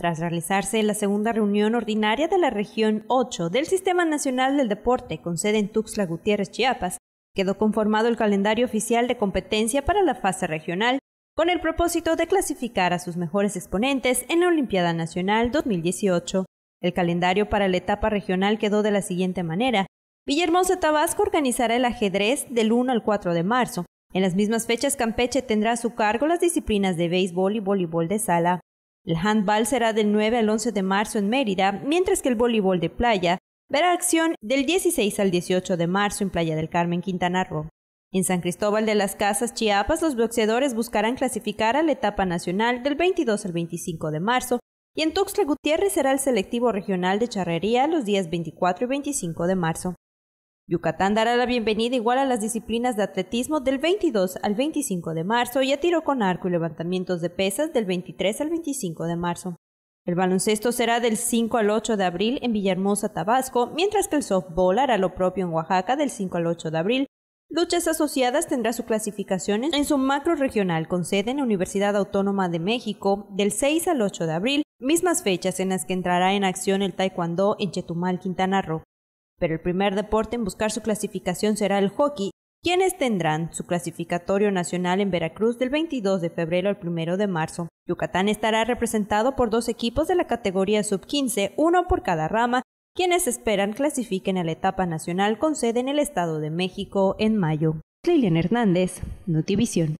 Tras realizarse la segunda reunión ordinaria de la región 8 del Sistema Nacional del Deporte con sede en Tuxtla Gutiérrez, Chiapas, quedó conformado el calendario oficial de competencia para la fase regional, con el propósito de clasificar a sus mejores exponentes en la Olimpiada Nacional 2018. El calendario para la etapa regional quedó de la siguiente manera. Villahermosa Tabasco organizará el ajedrez del 1 al 4 de marzo. En las mismas fechas, Campeche tendrá a su cargo las disciplinas de béisbol y voleibol de sala. El handball será del 9 al 11 de marzo en Mérida, mientras que el voleibol de playa verá acción del 16 al 18 de marzo en Playa del Carmen, Quintana Roo. En San Cristóbal de las Casas, Chiapas, los boxeadores buscarán clasificar a la etapa nacional del 22 al 25 de marzo y en Tuxtla Gutiérrez será el selectivo regional de charrería los días 24 y 25 de marzo. Yucatán dará la bienvenida igual a las disciplinas de atletismo del 22 al 25 de marzo y a tiro con arco y levantamientos de pesas del 23 al 25 de marzo. El baloncesto será del 5 al 8 de abril en Villahermosa, Tabasco, mientras que el softball hará lo propio en Oaxaca del 5 al 8 de abril. Luchas Asociadas tendrá su clasificación en su macro regional con sede en la Universidad Autónoma de México del 6 al 8 de abril, mismas fechas en las que entrará en acción el taekwondo en Chetumal, Quintana Roo pero el primer deporte en buscar su clasificación será el hockey, quienes tendrán su clasificatorio nacional en Veracruz del 22 de febrero al 1 de marzo. Yucatán estará representado por dos equipos de la categoría sub-15, uno por cada rama, quienes esperan clasifiquen a la etapa nacional con sede en el Estado de México en mayo. Lilian Hernández, Notivisión.